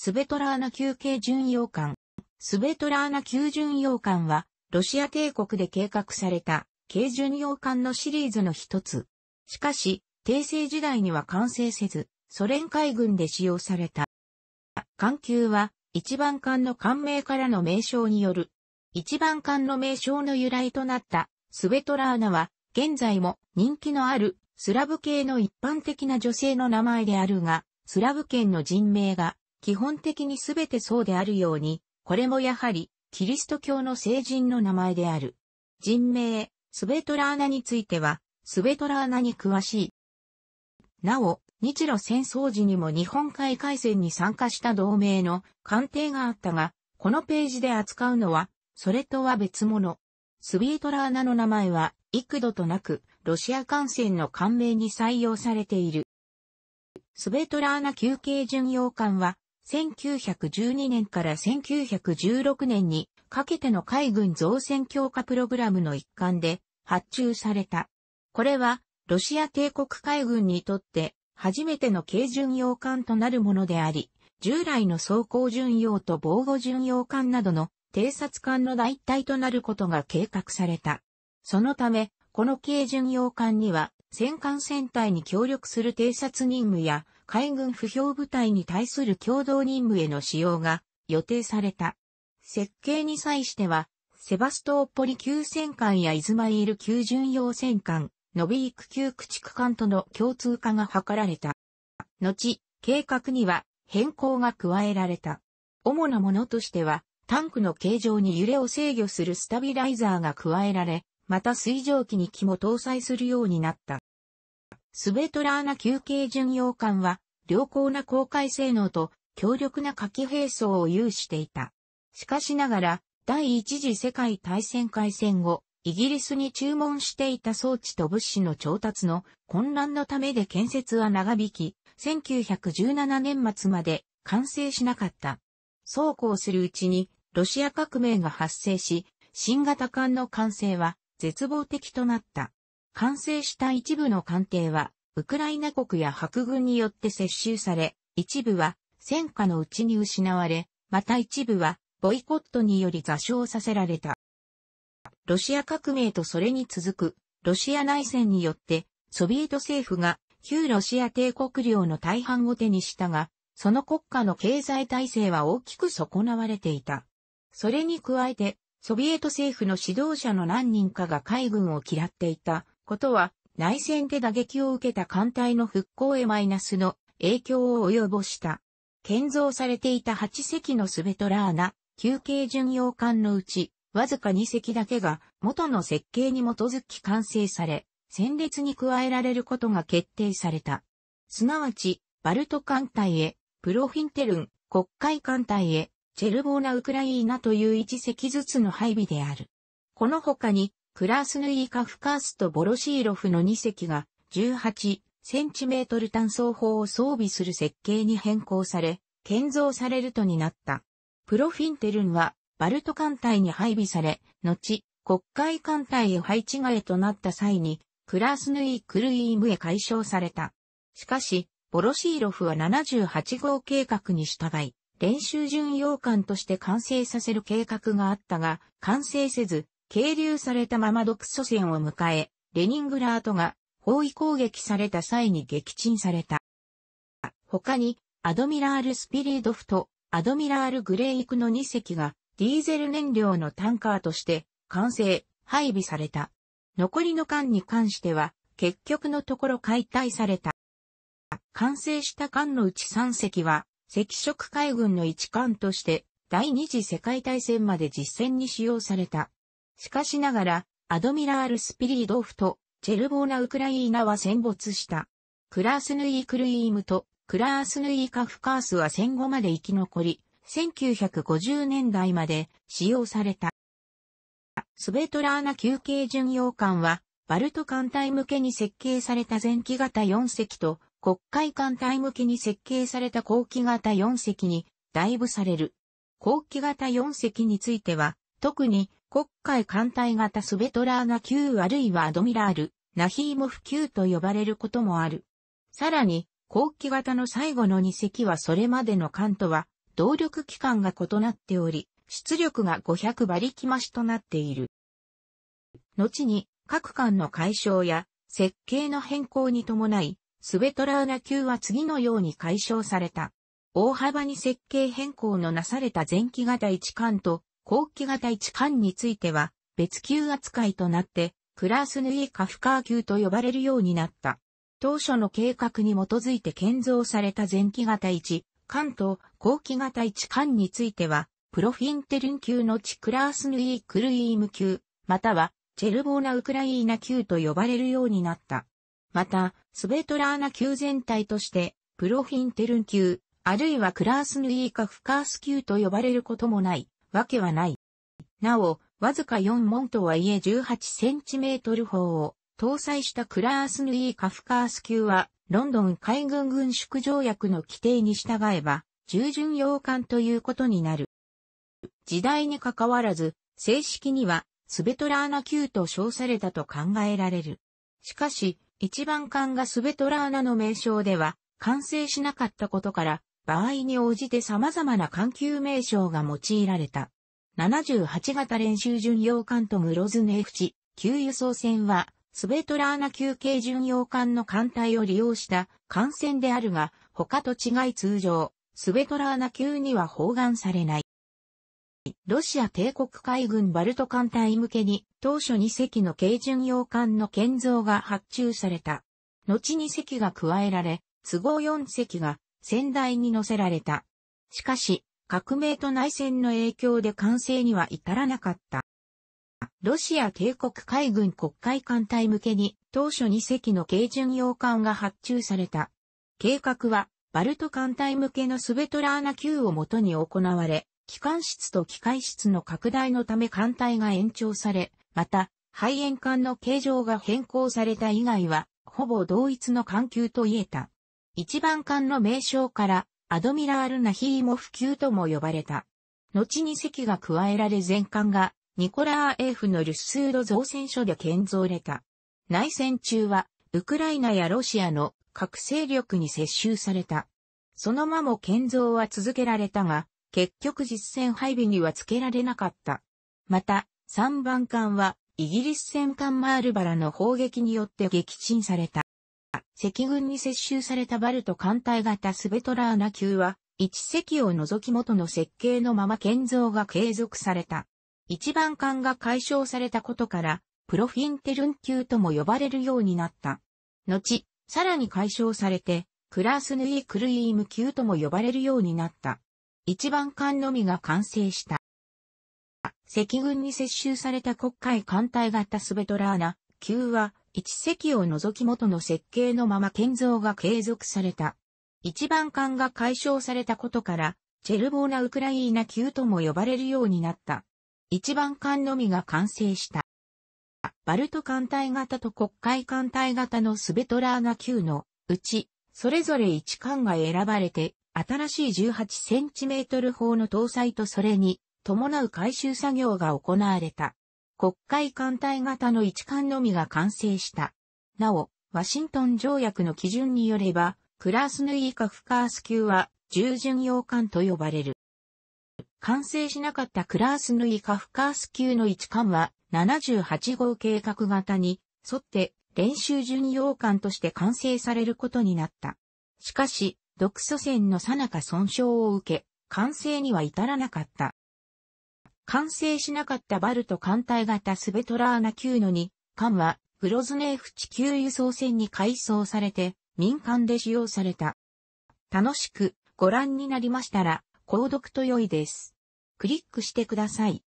スベトラーナ級軽巡洋艦。スベトラーナ級巡洋艦は、ロシア帝国で計画された、軽巡洋艦のシリーズの一つ。しかし、帝政時代には完成せず、ソ連海軍で使用された。艦級は、一番艦の艦名からの名称による。一番艦の名称の由来となった、スベトラーナは、現在も人気のある、スラブ系の一般的な女性の名前であるが、スラブ圏の人名が基本的にすべてそうであるように、これもやはり、キリスト教の聖人の名前である。人名、スベトラーナについては、スベトラーナに詳しい。なお、日露戦争時にも日本海海戦に参加した同盟の艦艇があったが、このページで扱うのは、それとは別物。スビートラーナの名前は、幾度となく、ロシア艦船の艦名に採用されている。スベトラーナ休憩巡洋艦は、1912年から1916年にかけての海軍造船強化プログラムの一環で発注された。これはロシア帝国海軍にとって初めての軽巡洋艦となるものであり、従来の装甲巡洋と防護巡洋艦などの偵察艦の代替となることが計画された。そのため、この軽巡洋艦には戦艦船隊に協力する偵察任務や海軍不評部隊に対する共同任務への使用が予定された。設計に際しては、セバストーポリ級戦艦やイズマイール級巡洋戦艦、ノビーク級駆逐艦との共通化が図られた。後、計画には変更が加えられた。主なものとしては、タンクの形状に揺れを制御するスタビライザーが加えられ、また水蒸気に気も搭載するようになった。スベトラーナ休憩巡洋艦は、良好な航海性能と強力な火器兵装を有していた。しかしながら、第一次世界大戦開戦後、イギリスに注文していた装置と物資の調達の混乱のためで建設は長引き、1917年末まで完成しなかった。そうこうするうちに、ロシア革命が発生し、新型艦の完成は絶望的となった。完成した一部の艦艇は、ウクライナ国や白軍によって接収され、一部は戦火のうちに失われ、また一部はボイコットにより座礁させられた。ロシア革命とそれに続くロシア内戦によってソビエト政府が旧ロシア帝国領の大半を手にしたが、その国家の経済体制は大きく損なわれていた。それに加えて、ソビエト政府の指導者の何人かが海軍を嫌っていたことは、内戦で打撃を受けた艦隊の復興へマイナスの影響を及ぼした。建造されていた8隻のスベトラーナ、休憩巡洋艦のうち、わずか2隻だけが元の設計に基づき完成され、戦列に加えられることが決定された。すなわち、バルト艦隊へ、プロフィンテルン、国会艦隊へ、チェルボーナ・ウクライーナという1隻ずつの配備である。この他に、クラスヌイカフカースとボロシーロフの2隻が18センチメートル単装砲を装備する設計に変更され、建造されるとになった。プロフィンテルンはバルト艦隊に配備され、後、国会艦隊へ配置替えとなった際に、クラスヌイ・クルイームへ解消された。しかし、ボロシーロフは78号計画に従い、練習巡洋艦として完成させる計画があったが、完成せず、経流されたまま独ソ戦を迎え、レニングラートが包囲攻撃された際に撃沈された。他に、アドミラール・スピリードフとアドミラール・グレイクの2隻がディーゼル燃料のタンカーとして完成、配備された。残りの艦に関しては、結局のところ解体された。完成した艦のうち3隻は、赤色海軍の一艦として、第二次世界大戦まで実戦に使用された。しかしながら、アドミラール・スピリードフと、チェルボーナ・ウクライーナは戦没した。クラースヌイクルイームと、クラースヌイカフカースは戦後まで生き残り、1950年代まで使用された。スベトラーナ休憩巡洋艦は、バルト艦隊向けに設計された前期型4隻と、国会艦隊向けに設計された後期型4隻に、大部される。後期型4隻については、特に、国海艦隊型スベトラーナ級あるいはアドミラール、ナヒーモフ級と呼ばれることもある。さらに、後期型の最後の2隻はそれまでの艦とは、動力機関が異なっており、出力が500馬力増しとなっている。後に、各艦の解消や、設計の変更に伴い、スベトラーナ級は次のように解消された。大幅に設計変更のなされた前期型1艦と、後期型一艦については別級扱いとなって、クラスヌイカフカー級と呼ばれるようになった。当初の計画に基づいて建造された前期型一艦と後期型一艦については、プロフィンテルン級のチクラースヌイークルイーム級、またはチェルボーナ・ウクライーナ級と呼ばれるようになった。また、スベトラーナ級全体として、プロフィンテルン級、あるいはクラースヌイーカフカース級と呼ばれることもない、わけはない。なお、わずか4門とはいえ1 8トル砲を搭載したクラースヌイーカフカース級は、ロンドン海軍軍縮条約の規定に従えば、従順洋艦ということになる。時代に関わらず、正式には、スベトラーナ級と称されたと考えられる。しかし、一番艦がスベトラーナの名称では、完成しなかったことから、場合に応じて様々な環球名称が用いられた。78型練習巡洋艦とムロズネフチ、旧輸送船は、スベトラーナ級軽巡洋艦の艦隊を利用した艦船であるが、他と違い通常、スベトラーナ級には包含されない。ロシア帝国海軍バルト艦隊向けに当初2隻の軽巡洋艦の建造が発注された。後に隻が加えられ、都合4隻が先代に乗せられた。しかし、革命と内戦の影響で完成には至らなかった。ロシア帝国海軍国会艦隊向けに当初2隻の軽巡洋艦が発注された。計画はバルト艦隊向けのスベトラーナ級をもとに行われ、機関室と機械室の拡大のため艦隊が延長され、また、肺炎艦の形状が変更された以外は、ほぼ同一の艦級と言えた。一番艦の名称からアドミラール・ナヒーモフ級とも呼ばれた。後に席が加えられ全艦がニコラーエーフのルッスード造船所で建造れた。内戦中はウクライナやロシアの核勢力に接収された。そのまも建造は続けられたが、結局実戦配備にはつけられなかった。また、3番艦はイギリス戦艦マールバラの砲撃によって撃沈された。赤軍に接収されたバルト艦隊型スベトラーナ級は、一隻を除き元の設計のまま建造が継続された。一番艦が解消されたことから、プロフィンテルン級とも呼ばれるようになった。後、さらに解消されて、クラースヌイ・クルイーム級とも呼ばれるようになった。一番艦のみが完成した。赤軍に接収された国会艦隊型スベトラーナ級は、一隻を除き元の設計のまま建造が継続された。一番艦が解消されたことから、チェルボーナ・ウクライーナ級とも呼ばれるようになった。一番艦のみが完成した。バルト艦隊型と国会艦隊型のスベトラーナ級のうち、それぞれ一艦が選ばれて、新しい 18cm 砲の搭載とそれに伴う回収作業が行われた。国会艦隊型の一艦のみが完成した。なお、ワシントン条約の基準によれば、クラスヌイカフカース級は、従巡洋艦と呼ばれる。完成しなかったクラスヌイカフカース級の一艦は、78号計画型に沿って練習巡洋艦として完成されることになった。しかし、独祖戦の最中損傷を受け、完成には至らなかった。完成しなかったバルト艦隊型スベトラーナ級の2艦はグロズネーフ地球輸送船に改装されて民間で使用された。楽しくご覧になりましたら購読と良いです。クリックしてください。